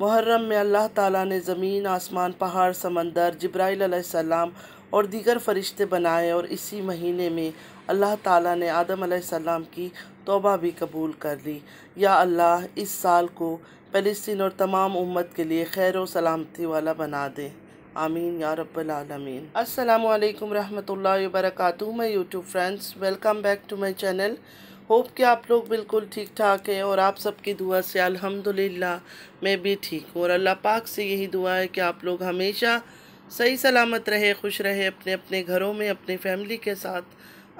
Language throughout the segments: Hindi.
मुहर्रम में अल्लाह ताला ने ज़मीन आसमान पहाड़ समंदर जब्राईसम और दीगर फरिश्ते बनाए और इसी महीने में अल्लाह ताला ने आदम सलाम की तोबा भी कबूल कर ली या अल्लाह इस साल को फ़लस्तीन और तमाम उम्मत के लिए खैर व सलामती वाला बना दे आमीन या रबालमीन अल्लाम वरहमल वर्क मैं YouTube friends welcome back to my channel hope कि आप लोग बिल्कुल ठीक ठाक हैं और आप सबकी दुआ से अल्हम्दुलिल्लाह मैं भी ठीक हूँ और अल्लाह पाक से यही दुआ है कि आप लोग हमेशा सही सलामत रहे खुश रहे अपने अपने घरों में अपने फैमिली के साथ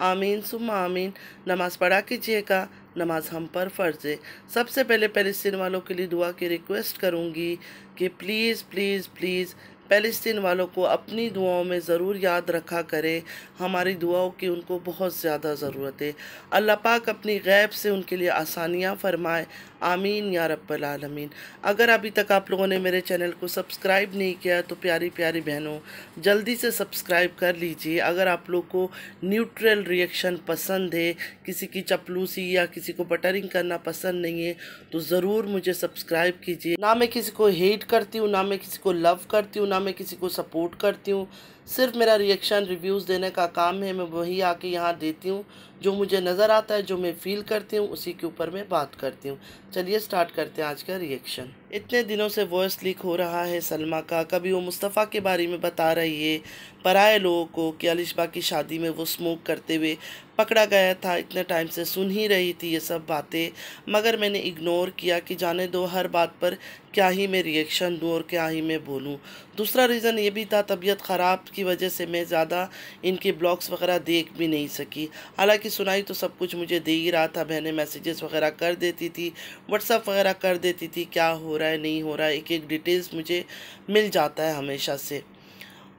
आमीन सुम आमीन नमाज़ पढ़ा कीजिएगा नमाज हम पर फ़र्ज़ है सबसे पहले पैलेस्टीन वालों के लिए दुआ की रिक्वेस्ट करूँगी कि प्लीज़ प्लीज़ प्लीज़ फ़लस्तीन वालों को अपनी दुआओं में ज़रूर याद रखा करें हमारी दुआओं की उनको बहुत ज़्यादा ज़रूरत है अल्लाह पाक अपनी गैब से उनके लिए आसानियाँ फरमाए आमीन या रब्बल आलमीन अगर अभी तक आप लोगों ने मेरे चैनल को सब्सक्राइब नहीं किया तो प्यारी प्यारी बहनों जल्दी से सब्सक्राइब कर लीजिए अगर आप लोग को न्यूट्रल रिएक्शन पसंद है किसी की चपलूसी या किसी को बटरिंग करना पसंद नहीं है तो ज़रूर मुझे सब्सक्राइब कीजिए ना मैं किसी को हेट करती हूँ ना मैं किसी को लव करती हूँ ना मैं किसी को सपोर्ट करती हूँ सिर्फ मेरा रिएक्शन रिव्यूज़ देने का काम है मैं वही आके यहाँ देती हूँ जो मुझे नज़र आता है जो मैं फील करती हूँ उसी के ऊपर मैं बात करती हूँ चलिए स्टार्ट करते हैं आज का रिएक्शन इतने दिनों से वॉइस लीक हो रहा है सलमा का कभी वो मुस्तफ़ा के बारे में बता रही है पराए लोगों को कि अलिशबा की शादी में वो स्मोक करते हुए पकड़ा गया था इतने टाइम से सुन ही रही थी ये सब बातें मगर मैंने इग्नोर किया कि जाने दो हर बात पर क्या ही मैं रिएक्शन दूँ और क्या ही मैं बोलूँ दूसरा रीज़न ये भी था तबीयत ख़राब की वजह से मैं ज़्यादा इनके ब्लॉग्स वगैरह देख भी नहीं सकी हालांकि थी सुनाई तो सब कुछ मुझे दे ही रहा था बहनें मैसेजेस वगैरह कर देती थी व्हाट्सअप वगैरह कर देती थी क्या हो रहा है नहीं हो रहा है एक एक डिटेल्स मुझे मिल जाता है हमेशा से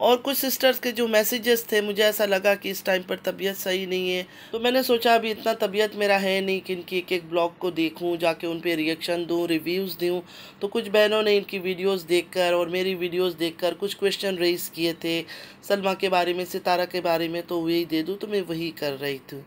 और कुछ सिस्टर्स के जो मैसेजेस थे मुझे ऐसा लगा कि इस टाइम पर तबीयत सही नहीं है तो मैंने सोचा अभी इतना तबीयत मेरा है नहीं कि इनकी एक एक ब्लॉग को देखूँ जाके उन पर रिएक्शन दूँ रिव्यूज़ दूँ तो कुछ बहनों ने इनकी वीडियोज़ देख और मेरी वीडियोज़ देख कुछ क्वेश्चन रेज किए थे सलमा के बारे में सितारा के बारे में तो वही दे दूँ तो मैं वही कर रही थी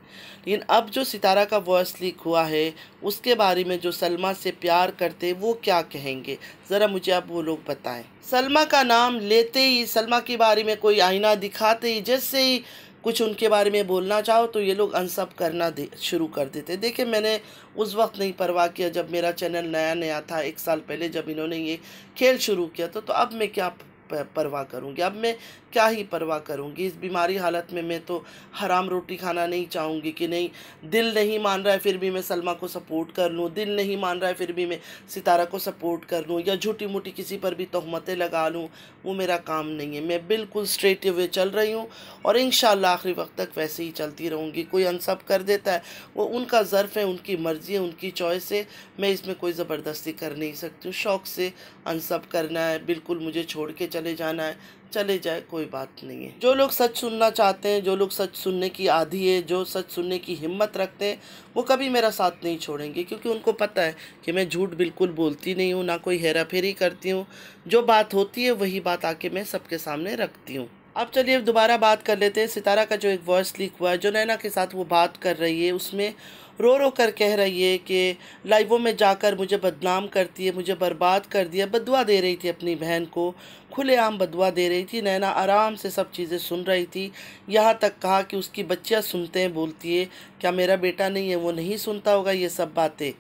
लेकिन अब जो सितारा का वॉयस लीक हुआ है उसके बारे में जो सलमा से प्यार करते वो क्या कहेंगे ज़रा मुझे आप वो लोग बताएं सलमा का नाम लेते ही सलमा के बारे में कोई आईना दिखाते ही जैसे ही कुछ उनके बारे में बोलना चाहो तो ये लोग अनसब करना दे शुरू कर देते देखिए मैंने उस वक्त नहीं परवाह किया जब मेरा चैनल नया नया था एक साल पहले जब इन्होंने ये खेल शुरू किया तो, तो अब मैं क्या परवाह करूँगी अब मैं क्या ही परवाह करूँगी इस बीमारी हालत में मैं तो हराम रोटी खाना नहीं चाहूँगी कि नहीं दिल नहीं मान रहा है फिर भी मैं सलमा को सपोर्ट कर लूँ दिल नहीं मान रहा है फिर भी मैं सितारा को सपोर्ट कर लूँ या झूठी मूठी किसी पर भी तहमतें लगा लूँ वो मेरा काम नहीं है मैं बिल्कुल स्ट्रेट वे चल रही हूँ और इन आखिरी वक्त तक वैसे ही चलती रहूँगी कोई अनसब कर देता है वो उनका ज़र्फ़ है उनकी मर्ज़ी है उनकी चॉइस है मैं इसमें कोई ज़बरदस्ती कर नहीं सकती हूँ शौक़ से अनसब करना है बिल्कुल मुझे छोड़ के चले जाना है चले जाए कोई बात नहीं है जो लोग सच सुनना चाहते हैं जो लोग सच सुनने की आधी है जो सच सुनने की हिम्मत रखते हैं वो कभी मेरा साथ नहीं छोड़ेंगे क्योंकि उनको पता है कि मैं झूठ बिल्कुल बोलती नहीं हूँ ना कोई हेरा फेरी करती हूँ जो बात होती है वही बात आके मैं सबके सामने रखती हूँ अब चलिए दोबारा बात कर लेते हैं सितारा का जो एक वॉइस लीक हुआ है जो नैना के साथ वो बात कर रही है उसमें रो रो कर कह रही है कि लाइवों में जाकर मुझे बदनाम करती है मुझे बर्बाद कर दिया बदुआ दे रही थी अपनी बहन को खुलेआम बदुआ दे रही थी नैना आराम से सब चीज़ें सुन रही थी यहाँ तक कहा कि उसकी बच्चियाँ सुनते हैं बोलती है क्या मेरा बेटा नहीं है वो नहीं सुनता होगा ये सब बातें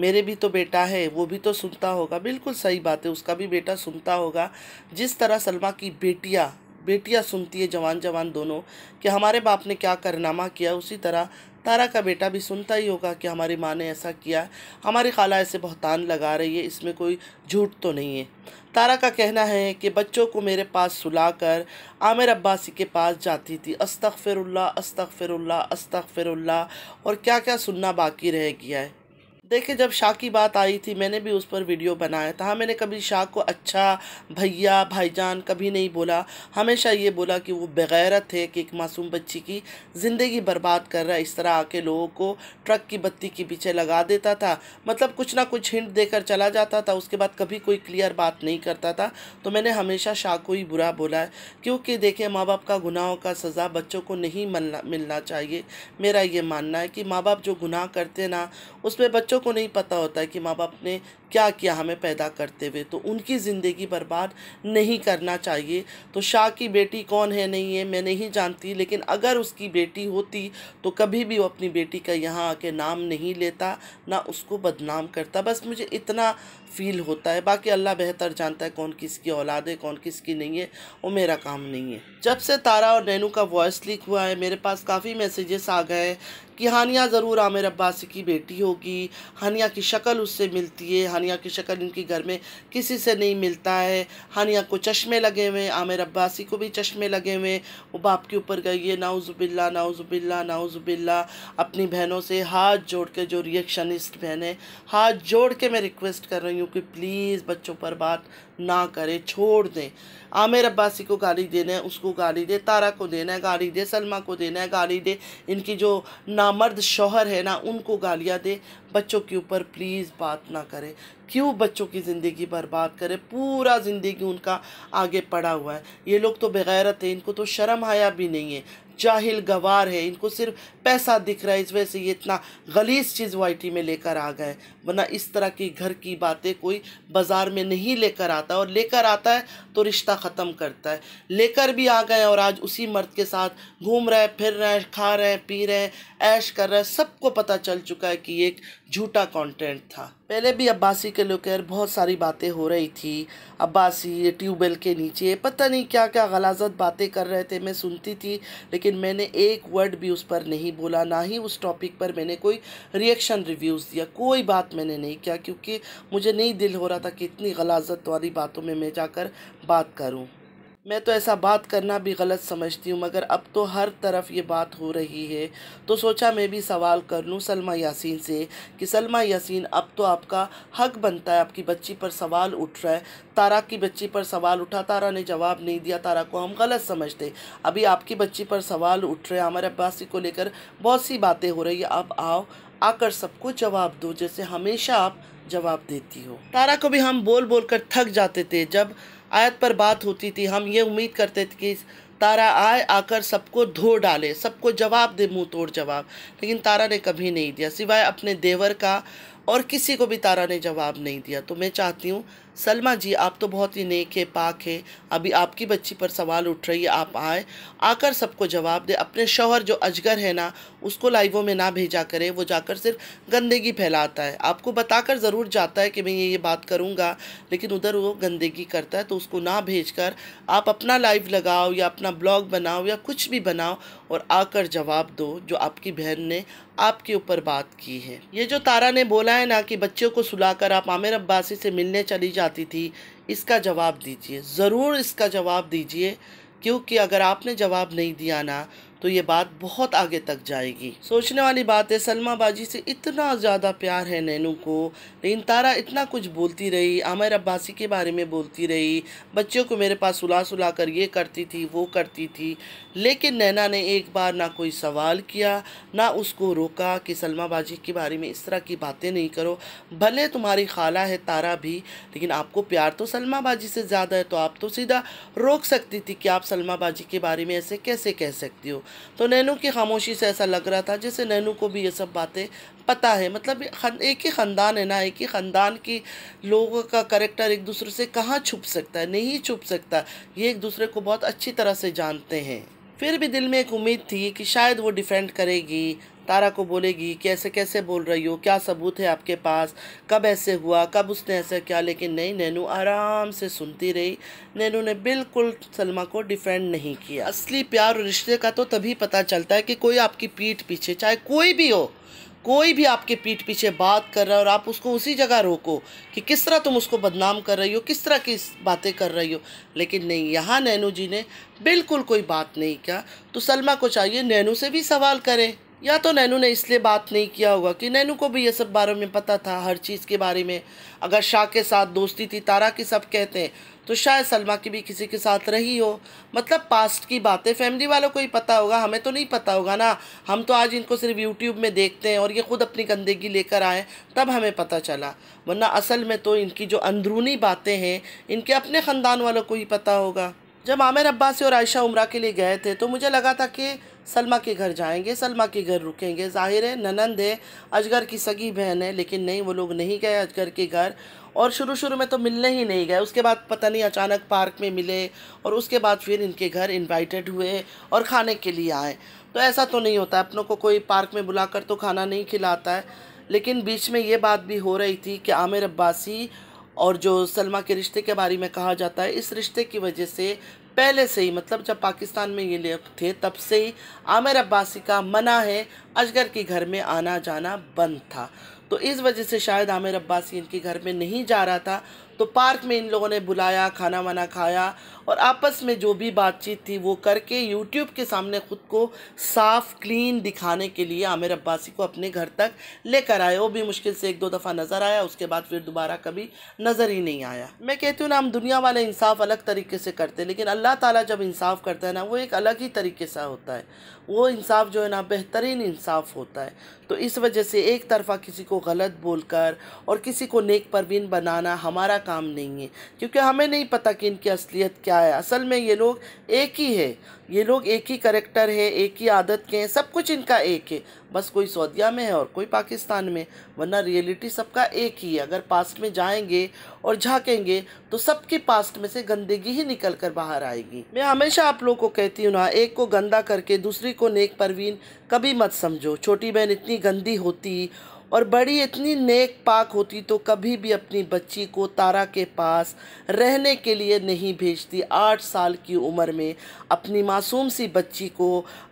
मेरे भी तो बेटा है वो भी तो सुनता होगा बिल्कुल सही बात है उसका भी बेटा सुनता होगा जिस तरह सलमा की बेटियाँ बेटियाँ सुनती है जवान जवान दोनों कि हमारे बाप ने क्या करनामा किया उसी तरह तारा का बेटा भी सुनता ही होगा कि हमारी माँ ने ऐसा किया हमारी खाला ऐसे बहुतान लगा रही है इसमें कोई झूठ तो नहीं है तारा का कहना है कि बच्चों को मेरे पास सुलाकर आमिर अब्बासी के पास जाती थी अस्तफ़िरुल्ला अस्तफ़िरुल्ला अस्तफ़िरुल्ला और क्या क्या सुनना बाकी रह गया है देखिए जब शाह की बात आई थी मैंने भी उस पर वीडियो बनाया था हाँ, मैंने कभी शाह को अच्छा भैया भाईजान कभी नहीं बोला हमेशा ये बोला कि वो बेगैरत है कि एक मासूम बच्ची की ज़िंदगी बर्बाद कर रहा है इस तरह आके लोगों को ट्रक की बत्ती के पीछे लगा देता था मतलब कुछ ना कुछ हिंट देकर चला जाता था उसके बाद कभी कोई क्लियर बात नहीं करता था तो मैंने हमेशा शाह को ही बुरा बोला है क्योंकि देखिए माँ बाप का गुनाहों का सज़ा बच्चों को नहीं मिलना मिलना चाहिए मेरा ये मानना है कि माँ बाप जो गुनाह करते ना उसमें बच्चों को नहीं पता होता है कि माँ बाप ने क्या किया हमें पैदा करते हुए तो उनकी ज़िंदगी बर्बाद नहीं करना चाहिए तो शाह की बेटी कौन है नहीं है मैं नहीं जानती लेकिन अगर उसकी बेटी होती तो कभी भी वो अपनी बेटी का यहाँ आके नाम नहीं लेता ना उसको बदनाम करता बस मुझे इतना फील होता है बाकी अल्लाह बेहतर जानता है कौन किसकी औलाद है कौन किसकी नहीं है वो मेरा काम नहीं है जब से तारा और नैनू का वॉइस लीक हुआ है मेरे पास काफ़ी मैसेजेस आ गए कि हानिया ज़रूर आमिर अब्बासी की बेटी होगी हानिया की शक्ल उससे मिलती है हानिया की शक्ल इनके घर में किसी से नहीं मिलता है हानिया को चश्मे लगे हुए आमिर अब्बासी को भी चश्मे लगे हुए वो बाप के ऊपर गई है नाउजुबिल्ला नाउजुबिल्ला नाउजुबिल्ला अपनी बहनों से हाथ जोड़ के जो रिएक्शनिस्ट बहन है हाथ जोड़ के मैं रिक्वेस्ट कर रही हूँ कि प्लीज़ बच्चों पर बात ना करे छोड़ दें आमिर अब्बासी को गाली देना है उसको गाली दे तारा को देना है गाली दे सलमा को देना है गाली दे इनकी जो नामर्द शोहर है ना उनको गालियाँ दे बच्चों के ऊपर प्लीज़ बात ना करें क्यों बच्चों की ज़िंदगी बर्बाद करें पूरा ज़िंदगी उनका आगे पड़ा हुआ है ये लोग तो बेगैरत है इनको तो शर्म आया भी नहीं है जाहिल गवार है इनको सिर्फ पैसा दिख रहा है इस वजह से ये इतना गलीस चीज़ वाइटी में लेकर आ गए वरना इस तरह की घर की बातें कोई बाज़ार में नहीं लेकर आता और लेकर आता है तो रिश्ता ख़त्म करता है लेकर भी आ गए और आज उसी मर्द के साथ घूम रहे फिर रहे खा रहे पी रहे ऐश कर रहे सबको पता चल चुका है कि ये एक झूठा कॉन्टेंट था पहले भी अब्बासी के लेकर बहुत सारी बातें हो रही थी अब्बासी ये ट्यूबवेल के नीचे पता नहीं क्या क्या गलाजत बातें कर रहे थे मैं सुनती थी लेकिन मैंने एक वर्ड भी उस पर नहीं बोला ना ही उस टॉपिक पर मैंने कोई रिएक्शन रिव्यूज़ दिया कोई बात मैंने नहीं किया क्योंकि मुझे नहीं दिल हो रहा था कि इतनी गलाजत वाली बातों में मैं जाकर बात करूँ मैं तो ऐसा बात करना भी गलत समझती हूँ मगर अब तो हर तरफ ये बात हो रही है तो सोचा मैं भी सवाल कर लूँ सलमा यासीन से कि सलमा यासीन अब तो आपका हक बनता है आपकी बच्ची पर सवाल उठ रहा है तारा की बच्ची पर सवाल उठा तारा ने जवाब नहीं दिया तारा को हम गलत समझते अभी आपकी बच्ची पर सवाल उठ रहे हैं हमारे अब्बासी को लेकर बहुत सी बातें हो रही है आप आओ आकर सबको जवाब दो जैसे हमेशा आप जवाब देती हो तारा को भी हम बोल बोल कर थक जाते थे जब आयत पर बात होती थी हम ये उम्मीद करते थे कि तारा आए आकर सबको धो डाले सबको जवाब दे मुंह तोड़ जवाब लेकिन तारा ने कभी नहीं दिया सिवाय अपने देवर का और किसी को भी तारा ने जवाब नहीं दिया तो मैं चाहती हूँ सलमा जी आप तो बहुत ही नेक है पाक है अभी आपकी बच्ची पर सवाल उठ रही है आप आए आकर सबको जवाब दे अपने शोहर जो अजगर है ना उसको लाइवों में ना भेजा करे वो जाकर सिर्फ गंदगी फैलाता है आपको बताकर ज़रूर जाता है कि मैं ये ये बात करूँगा लेकिन उधर वो गंदगी करता है तो उसको ना भेज कर आप अपना लाइव लगाओ या अपना ब्लॉग बनाओ या कुछ भी बनाओ और आकर जवाब दो जो आपकी बहन ने आपके ऊपर बात की है ये जो तारा ने बोला है ना कि बच्चों को सुलाकर आप आमिर अब्बासी से मिलने चली जाती थी इसका जवाब दीजिए ज़रूर इसका जवाब दीजिए क्योंकि अगर आपने जवाब नहीं दिया ना तो ये बात बहुत आगे तक जाएगी सोचने वाली बात है सलमा बाजी से इतना ज़्यादा प्यार है नैनू को लेकिन तारा इतना कुछ बोलती रही आमिर अब्बासी के बारे में बोलती रही बच्चों को मेरे पास सुला सुला कर ये करती थी वो करती थी लेकिन नैना ने एक बार ना कोई सवाल किया ना उसको रोका कि सलमा बाजी के बारे में इस तरह की बातें नहीं करो भले तुम्हारी खाला है तारा भी लेकिन आपको प्यार तो सलमा बाजी से ज़्यादा है तो आप तो सीधा रोक सकती थी कि आप सलमा बाजी के बारे में ऐसे कैसे कह सकती हो तो नैनू की खामोशी से ऐसा लग रहा था जैसे नैनू को भी ये सब बातें पता है मतलब एक ही ख़ानदान है ना एक ही ख़ानदान की लोगों का करेक्टर एक दूसरे से कहाँ छुप सकता है नहीं छुप सकता ये एक दूसरे को बहुत अच्छी तरह से जानते हैं फिर भी दिल में एक उम्मीद थी कि शायद वो डिफेंड करेगी तारा को बोलेगी कि ऐसे कैसे बोल रही हो क्या सबूत है आपके पास कब ऐसे हुआ कब उसने ऐसा किया लेकिन नहीं नैनू आराम से सुनती रही नैनू ने बिल्कुल सलमा को डिफेंड नहीं किया असली प्यार और रिश्ते का तो तभी पता चलता है कि कोई आपकी पीठ पीछे चाहे कोई भी हो कोई भी आपके पीठ पीछे बात कर रहा है और आप उसको उसी जगह रोको कि किस तरह तुम उसको बदनाम कर रही हो किस तरह की बातें कर रही हो लेकिन नहीं यहाँ नैनू जी ने बिल्कुल कोई बात नहीं किया तो सलमा को चाहिए नैनू से भी सवाल करें या तो नैनू ने इसलिए बात नहीं किया होगा कि नैनू को भी ये सब बारे में पता था हर चीज़ के बारे में अगर शाह के साथ दोस्ती थी तारा की सब कहते हैं तो शायद सलमा की भी किसी के साथ रही हो मतलब पास्ट की बातें फैमिली वालों को ही पता होगा हमें तो नहीं पता होगा ना हम तो आज इनको सिर्फ यूट्यूब में देखते हैं और ये ख़ुद अपनी गंदगी लेकर आए तब हमें पता चला वरना असल में तो इनकी जो अंदरूनी बातें हैं इनके अपने ख़ानदान वालों को ही पता होगा जब आमिर अब्बासी और आयशा उमरा के लिए गए थे तो मुझे लगा था कि सलमा के घर जाएंगे सलमा के घर रुकेंगे जाहिर है ननंद है अजगर की सगी बहन है लेकिन नहीं वो लोग नहीं गए अजगर के घर और शुरू शुरू में तो मिलने ही नहीं गए उसके बाद पता नहीं अचानक पार्क में मिले और उसके बाद फिर इनके घर इनवाइटेड हुए और खाने के लिए आए तो ऐसा तो नहीं होता अपनों को कोई पार्क में बुलाकर तो खाना नहीं खिलाता है लेकिन बीच में ये बात भी हो रही थी कि आमिर अब्बासी और जो सलमा के रिश्ते के बारे में कहा जाता है इस रिश्ते की वजह से पहले से ही मतलब जब पाकिस्तान में ये लोग थे तब से ही आमिर अब्बासी का मना है अजगर के घर में आना जाना बंद था तो इस वजह से शायद आमिर अब्बासी इनके घर में नहीं जा रहा था तो पार्क में इन लोगों ने बुलाया खाना वाना खाया और आपस में जो भी बातचीत थी वो करके यूट्यूब के सामने ख़ुद को साफ़ क्लीन दिखाने के लिए आमिर अब्बासी को अपने घर तक लेकर आए वो भी मुश्किल से एक दो दफ़ा नज़र आया उसके बाद फिर दोबारा कभी नज़र ही नहीं आया मैं कहती हूँ ना हम दुनिया वाले इंसाफ अलग तरीके से करते लेकिन अल्लाह ताला जब इंसाफ करता है ना वो एक अलग ही तरीके से होता है वो इंसाफ जो है ना बेहतरीन इंसाफ होता है तो इस वजह से एक तरफ़ा किसी को गलत बोलकर और किसी को नेक परवीन बनाना हमारा काम नहीं है क्योंकि हमें नहीं पता कि इनकी असलियत क्या है असल में ये लोग एक ही है ये लोग एक ही करेक्टर है एक ही आदत के हैं सब कुछ इनका एक है बस कोई सऊदिया में है और कोई पाकिस्तान में वरना रियलिटी सबका एक ही है अगर पास्ट में जाएंगे और झाँकेंगे तो सबकी पास्ट में से गंदगी ही निकल कर बाहर आएगी मैं हमेशा आप लोगों को कहती हूँ ना एक को गंदा करके दूसरी को नेक परवीन कभी मत समझो छोटी बहन इतनी गंदी होती और बड़ी इतनी नेक पाक होती तो कभी भी अपनी बच्ची को तारा के पास रहने के लिए नहीं भेजती आठ साल की उम्र में अपनी मासूम सी बच्ची को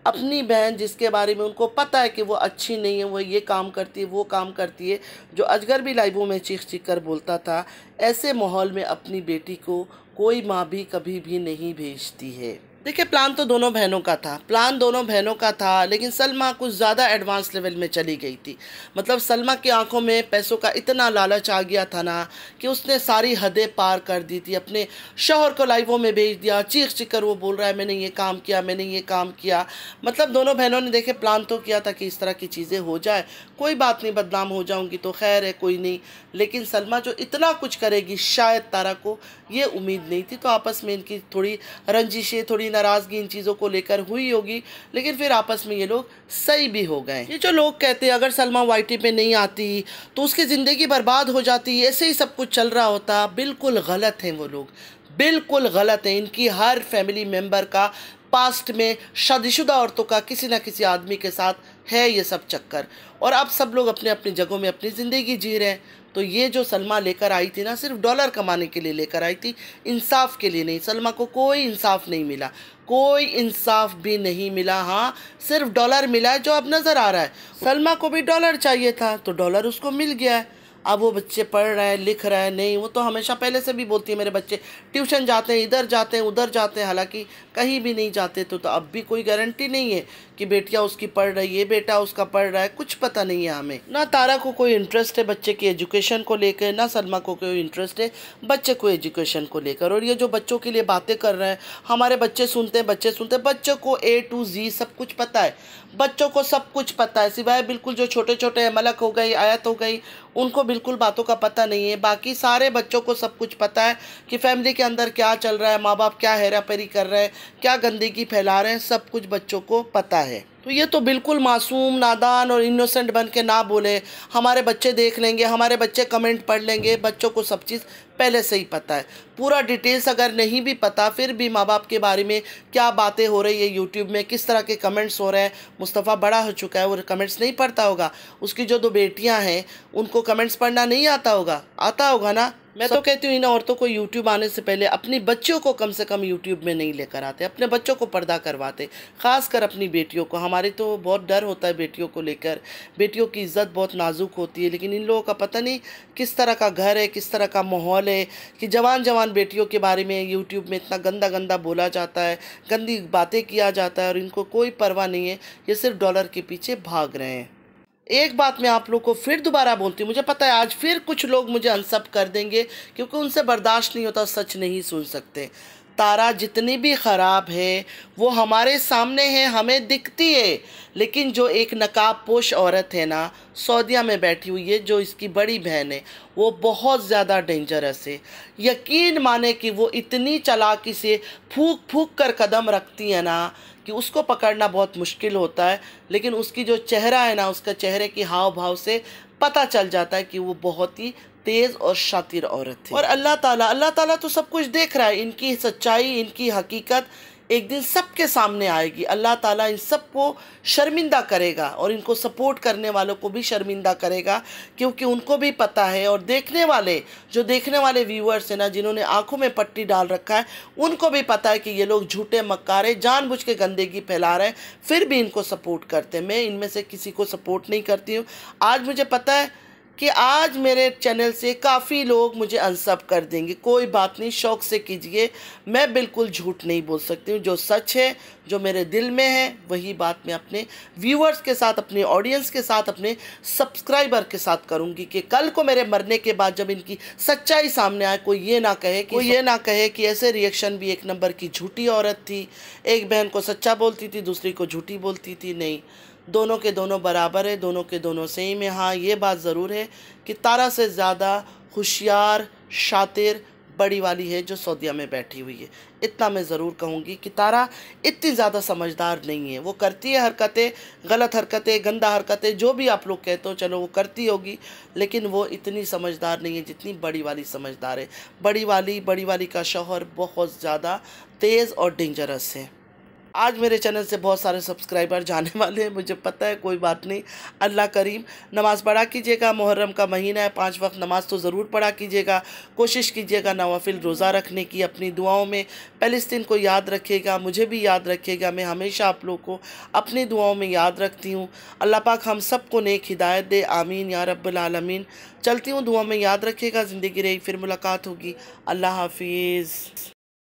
अपनी बहन जिसके बारे में उनको पता है कि वो अच्छी नहीं है वो ये काम करती है वो काम करती है जो अजगर भी लाइबों में चीख चीख कर बोलता था ऐसे माहौल में अपनी बेटी को कोई माँ भी कभी भी नहीं भेजती है देखिए प्लान तो दोनों बहनों का था प्लान दोनों बहनों का था लेकिन सलमा कुछ ज़्यादा एडवांस लेवल में चली गई थी मतलब सलमा की आंखों में पैसों का इतना लालच आ गया था ना कि उसने सारी हदें पार कर दी थी अपने शोहर को लाइवों में भेज दिया चीख चीख कर वो बोल रहा है मैंने ये काम किया मैंने ये काम किया मतलब दोनों बहनों ने देखे प्लान तो किया था कि इस तरह की चीज़ें हो जाए कोई बात नहीं बदनाम हो जाऊँगी तो खैर है कोई नहीं लेकिन सलमा जो इतना कुछ करेगी शायद तारा को ये उम्मीद नहीं थी तो आपस में इनकी थोड़ी रंजिशें थोड़ी थोड़ी नाराज़गी इन चीज़ों को लेकर हुई होगी लेकिन फिर आपस में ये लोग सही भी हो गए ये जो लोग कहते हैं अगर सलमा वाइटी पे नहीं आती तो उसकी ज़िंदगी बर्बाद हो जाती ऐसे ही सब कुछ चल रहा होता बिल्कुल गलत हैं वो लोग बिल्कुल गलत है इनकी हर फैमिली मेम्बर का पास्ट में शादीशुदा औरतों का किसी ना किसी आदमी के साथ है ये सब चक्कर और अब सब लोग अपने अपनी जगहों में अपनी ज़िंदगी जी रहे हैं तो ये जो सलमा लेकर आई थी ना सिर्फ डॉलर कमाने के लिए लेकर आई थी इंसाफ के लिए नहीं सलमा को कोई इंसाफ नहीं मिला कोई इंसाफ भी नहीं मिला हाँ सिर्फ डॉलर मिला है जो अब नज़र आ रहा है सलमा को भी डॉलर चाहिए था तो डॉलर उसको मिल गया है अब वो बच्चे पढ़ रहे हैं लिख रहे हैं नहीं वो तो हमेशा पहले से भी बोलती है मेरे बच्चे ट्यूशन जाते हैं इधर जाते हैं उधर जाते हैं हालांकि कहीं भी नहीं जाते तो, तो अब भी कोई गारंटी नहीं है कि बेटियाँ उसकी पढ़ रही है बेटा उसका पढ़ रहा है कुछ पता नहीं है हमें ना तारा को कोई इंटरेस्ट है बच्चे की एजुकेशन को लेकर ना सलमा को कोई इंटरेस्ट है बच्चे को एजुकेशन को लेकर और ये जो बच्चों के लिए बातें कर रहे हैं हमारे बच्चे सुनते हैं बच्चे सुनते हैं बच्चों को ए टू जी सब कुछ पता है बच्चों को सब कुछ पता है सिवाय बिल्कुल जो छोटे छोटे मलक हो गई आयत हो गई उनको बिल्कुल बातों का पता नहीं है बाकी सारे बच्चों को सब कुछ पता है कि फैमिली के अंदर क्या चल रहा है माँ बाप क्या पेरी कर रहे हैं क्या गंदगी फैला रहे हैं सब कुछ बच्चों को पता है तो ये तो बिल्कुल मासूम नादान और इनोसेंट बन के ना बोले हमारे बच्चे देख लेंगे हमारे बच्चे कमेंट पढ़ लेंगे बच्चों को सब चीज़ पहले से ही पता है पूरा डिटेल्स अगर नहीं भी पता फिर भी माँ बाप के बारे में क्या बातें हो रही है यूट्यूब में किस तरह के कमेंट्स हो रहे हैं मुस्तफ़ा बड़ा हो चुका है वो कमेंट्स नहीं पढ़ता होगा उसकी जो दो बेटियाँ हैं उनको कमेंट्स पढ़ना नहीं आता होगा आता होगा ना मैं तो कहती हूँ इन औरतों को यूट्यूब आने से पहले अपनी बच्चियों को कम से कम यूट्यूब में नहीं लेकर आते अपने बच्चों को पर्दा करवाते ख़ास कर अपनी बेटियों को हमारे तो बहुत डर होता है बेटियों को लेकर बेटियों की इज़्ज़त बहुत नाजुक होती है लेकिन इन लोगों का पता नहीं किस तरह का घर है किस तरह का माहौल है कि जवान जवान बेटियों के बारे में यूट्यूब में इतना गंदा गंदा बोला जाता है गंदी बातें किया जाता है और इनको कोई परवाह नहीं है ये सिर्फ डॉलर के पीछे भाग रहे हैं एक बात मैं आप लोग को फिर दोबारा बोलती हूँ मुझे पता है आज फिर कुछ लोग मुझे अनसब कर देंगे क्योंकि उनसे बर्दाश्त नहीं होता सच नहीं सुन सकते तारा जितनी भी ख़राब है वो हमारे सामने है हमें दिखती है लेकिन जो एक नकाब पोश औरत है ना सऊदिया में बैठी हुई है जो इसकी बड़ी बहन है वो बहुत ज़्यादा डेंजरस है यकीन माने कि वो इतनी चलाकी से फूक फूक कर कदम रखती है ना कि उसको पकड़ना बहुत मुश्किल होता है लेकिन उसकी जो चेहरा है ना उसका चेहरे की हाव भाव से पता चल जाता है कि वो बहुत ही तेज़ और शातिर औरत थी और अल्लाह ताला अल्लाह ताला तो सब कुछ देख रहा है इनकी सच्चाई इनकी हकीकत एक दिन सबके सामने आएगी अल्लाह ताला इन सबको शर्मिंदा करेगा और इनको सपोर्ट करने वालों को भी शर्मिंदा करेगा क्योंकि उनको भी पता है और देखने वाले जो देखने वाले व्यूअर्स हैं ना जिन्होंने आंखों में पट्टी डाल रखा है उनको भी पता है कि ये लोग झूठे मक्कारे जानबूझ के गंदगी फैला रहे हैं फिर भी इनको सपोर्ट करते हैं मैं इनमें से किसी को सपोर्ट नहीं करती हूँ आज मुझे पता है कि आज मेरे चैनल से काफ़ी लोग मुझे अनसब कर देंगे कोई बात नहीं शौक़ से कीजिए मैं बिल्कुल झूठ नहीं बोल सकती हूँ जो सच है जो मेरे दिल में है वही बात मैं अपने व्यूअर्स के साथ अपने ऑडियंस के साथ अपने सब्सक्राइबर के साथ करूँगी कि कल को मेरे मरने के बाद जब इनकी सच्चाई सामने आए कोई ये ना कहे कि कोई ये ना कहे कि ऐसे रिएक्शन भी एक नंबर की झूठी औरत थी एक बहन को सच्चा बोलती थी दूसरी को झूठी बोलती थी नहीं दोनों के दोनों बराबर है दोनों के दोनों सेम है हाँ ये बात ज़रूर है कि तारा से ज़्यादा होशियार शातिर बड़ी वाली है जो सऊदिया में बैठी हुई है इतना मैं ज़रूर कहूँगी कि तारा इतनी ज़्यादा समझदार नहीं है वो करती है हरकतें गलत हरकतें गंदा हरकतें जो भी आप लोग कहते हो चलो वो करती होगी लेकिन वो इतनी समझदार नहीं है जितनी बड़ी वाली समझदार है बड़ी वाली बड़ी वाली का शोहर बहुत ज़्यादा तेज़ और डेंजरस है आज मेरे चैनल से बहुत सारे सब्सक्राइबर जाने वाले हैं मुझे पता है कोई बात नहीं अल्लाह करीम नमाज़ पढ़ा कीजिएगा मुहर्रम का महीना है पाँच वक्त नमाज़ तो ज़रूर पढ़ा कीजिएगा कोशिश कीजिएगा नवाफिल रोज़ा रखने की अपनी दुआओं में फलस्तिन को याद रखेगा मुझे भी याद रखिएगा मैं हमेशा आप लोग को अपनी दुआओं में याद रखती हूँ अल्लाह पाक हम सब को नेक हिदायत दे आमीन या रबालमीन चलती हूँ दुआ में याद रखेगा ज़िंदगी रही फिर मुलाकात होगी अल्लाह हाफिज़